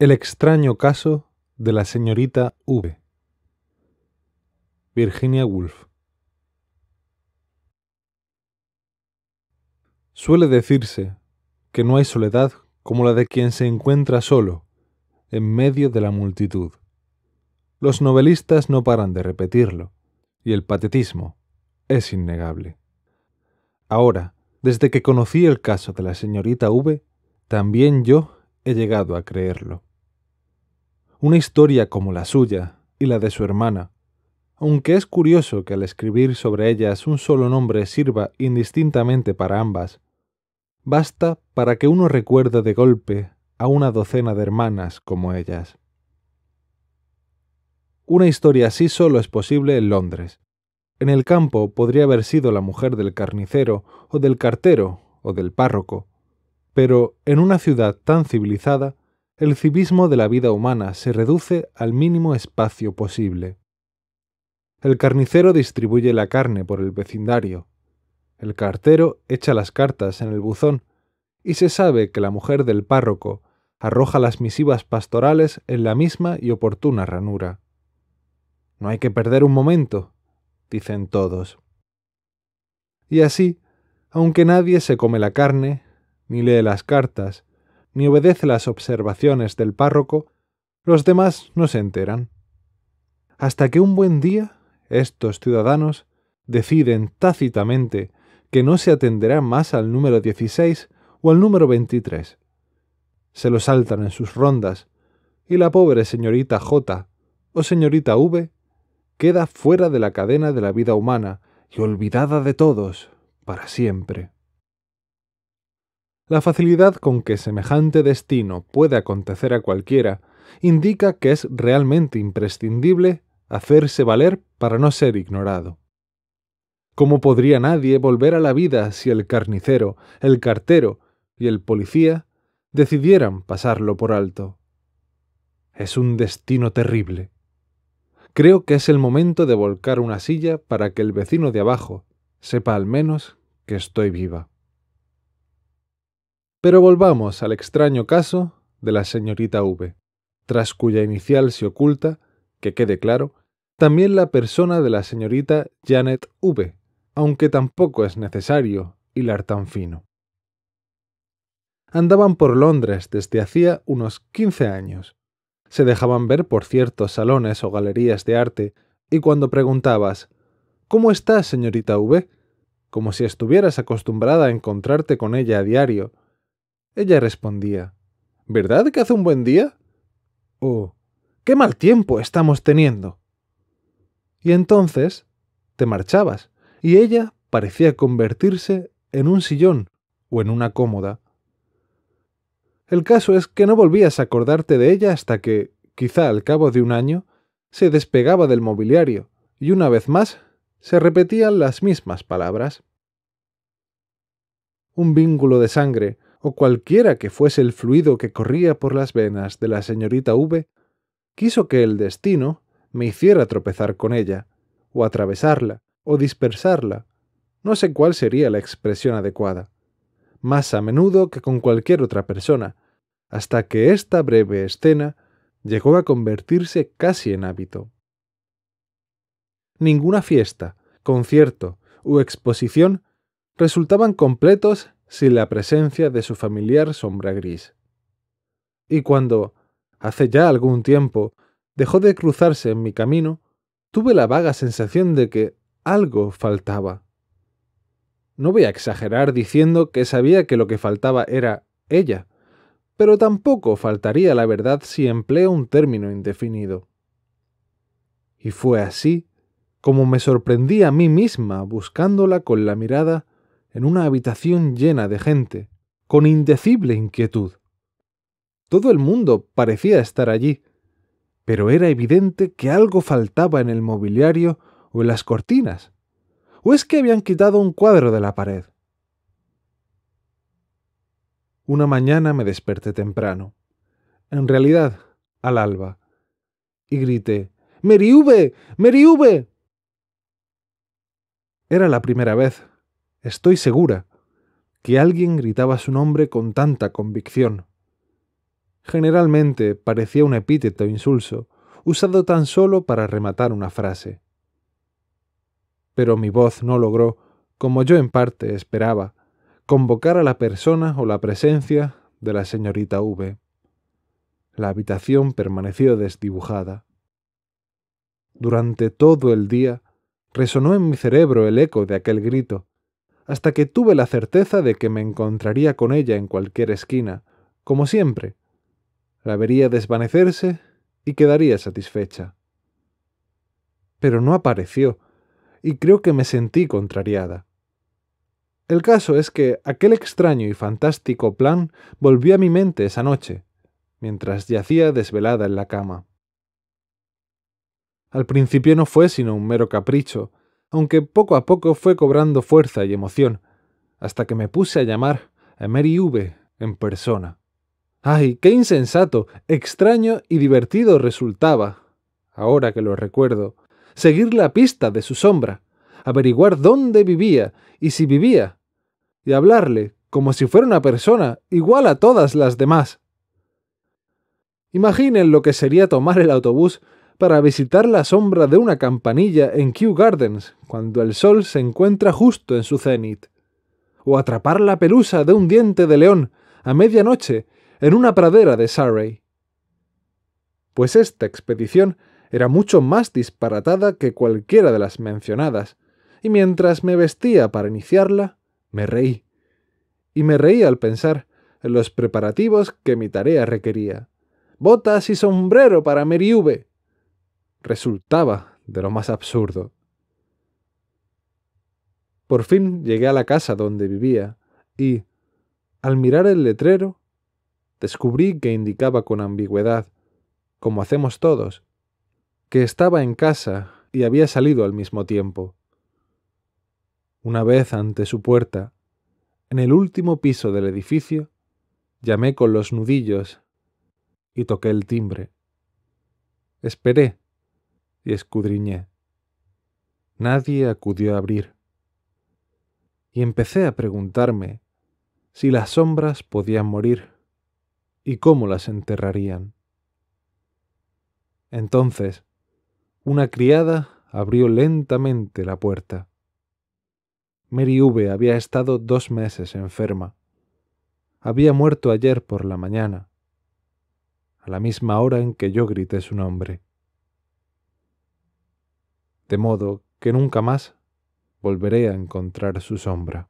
El extraño caso de la señorita V. Virginia Woolf. Suele decirse que no hay soledad como la de quien se encuentra solo, en medio de la multitud. Los novelistas no paran de repetirlo, y el patetismo es innegable. Ahora, desde que conocí el caso de la señorita V, también yo he llegado a creerlo una historia como la suya y la de su hermana, aunque es curioso que al escribir sobre ellas un solo nombre sirva indistintamente para ambas, basta para que uno recuerde de golpe a una docena de hermanas como ellas. Una historia así solo es posible en Londres. En el campo podría haber sido la mujer del carnicero o del cartero o del párroco, pero en una ciudad tan civilizada el civismo de la vida humana se reduce al mínimo espacio posible. El carnicero distribuye la carne por el vecindario, el cartero echa las cartas en el buzón, y se sabe que la mujer del párroco arroja las misivas pastorales en la misma y oportuna ranura. No hay que perder un momento, dicen todos. Y así, aunque nadie se come la carne, ni lee las cartas, ni obedece las observaciones del párroco, los demás no se enteran. Hasta que un buen día estos ciudadanos deciden tácitamente que no se atenderá más al número 16 o al número 23. Se lo saltan en sus rondas y la pobre señorita J o señorita V queda fuera de la cadena de la vida humana y olvidada de todos para siempre. La facilidad con que semejante destino puede acontecer a cualquiera indica que es realmente imprescindible hacerse valer para no ser ignorado. ¿Cómo podría nadie volver a la vida si el carnicero, el cartero y el policía decidieran pasarlo por alto? Es un destino terrible. Creo que es el momento de volcar una silla para que el vecino de abajo sepa al menos que estoy viva. Pero volvamos al extraño caso de la señorita V, tras cuya inicial se oculta, que quede claro, también la persona de la señorita Janet V, aunque tampoco es necesario hilar tan fino. Andaban por Londres desde hacía unos 15 años. Se dejaban ver por ciertos salones o galerías de arte, y cuando preguntabas ¿Cómo estás, señorita V? como si estuvieras acostumbrada a encontrarte con ella a diario, ella respondía ¿Verdad que hace un buen día? o oh, ¡Qué mal tiempo estamos teniendo! Y entonces te marchabas, y ella parecía convertirse en un sillón o en una cómoda. El caso es que no volvías a acordarte de ella hasta que, quizá al cabo de un año, se despegaba del mobiliario, y una vez más se repetían las mismas palabras. Un vínculo de sangre, o cualquiera que fuese el fluido que corría por las venas de la señorita V, quiso que el destino me hiciera tropezar con ella, o atravesarla, o dispersarla, no sé cuál sería la expresión adecuada, más a menudo que con cualquier otra persona, hasta que esta breve escena llegó a convertirse casi en hábito. Ninguna fiesta, concierto u exposición resultaban completos sin la presencia de su familiar sombra gris. Y cuando, hace ya algún tiempo, dejó de cruzarse en mi camino, tuve la vaga sensación de que algo faltaba. No voy a exagerar diciendo que sabía que lo que faltaba era ella, pero tampoco faltaría la verdad si empleo un término indefinido. Y fue así como me sorprendí a mí misma buscándola con la mirada en una habitación llena de gente, con indecible inquietud. Todo el mundo parecía estar allí, pero era evidente que algo faltaba en el mobiliario o en las cortinas. ¿O es que habían quitado un cuadro de la pared? Una mañana me desperté temprano. En realidad, al alba. Y grité, ¡Meriube! ¡Meriube! Era la primera vez Estoy segura que alguien gritaba su nombre con tanta convicción. Generalmente parecía un epíteto insulso, usado tan solo para rematar una frase. Pero mi voz no logró, como yo en parte esperaba, convocar a la persona o la presencia de la señorita V. La habitación permaneció desdibujada. Durante todo el día resonó en mi cerebro el eco de aquel grito, hasta que tuve la certeza de que me encontraría con ella en cualquier esquina, como siempre. La vería desvanecerse y quedaría satisfecha. Pero no apareció, y creo que me sentí contrariada. El caso es que aquel extraño y fantástico plan volvió a mi mente esa noche, mientras yacía desvelada en la cama. Al principio no fue sino un mero capricho, aunque poco a poco fue cobrando fuerza y emoción, hasta que me puse a llamar a Mary V en persona. ¡Ay, qué insensato, extraño y divertido resultaba! Ahora que lo recuerdo, seguir la pista de su sombra, averiguar dónde vivía y si vivía, y hablarle como si fuera una persona igual a todas las demás. Imaginen lo que sería tomar el autobús para visitar la sombra de una campanilla en Kew Gardens, cuando el sol se encuentra justo en su cenit. O atrapar la pelusa de un diente de león a medianoche en una pradera de Surrey. Pues esta expedición era mucho más disparatada que cualquiera de las mencionadas, y mientras me vestía para iniciarla, me reí. Y me reí al pensar en los preparativos que mi tarea requería. Botas y sombrero para Meriube, resultaba de lo más absurdo. Por fin llegué a la casa donde vivía y, al mirar el letrero, descubrí que indicaba con ambigüedad, como hacemos todos, que estaba en casa y había salido al mismo tiempo. Una vez ante su puerta, en el último piso del edificio, llamé con los nudillos y toqué el timbre. Esperé y escudriñé. Nadie acudió a abrir. Y empecé a preguntarme si las sombras podían morir y cómo las enterrarían. Entonces, una criada abrió lentamente la puerta. Mary V había estado dos meses enferma. Había muerto ayer por la mañana, a la misma hora en que yo grité su nombre de modo que nunca más volveré a encontrar su sombra.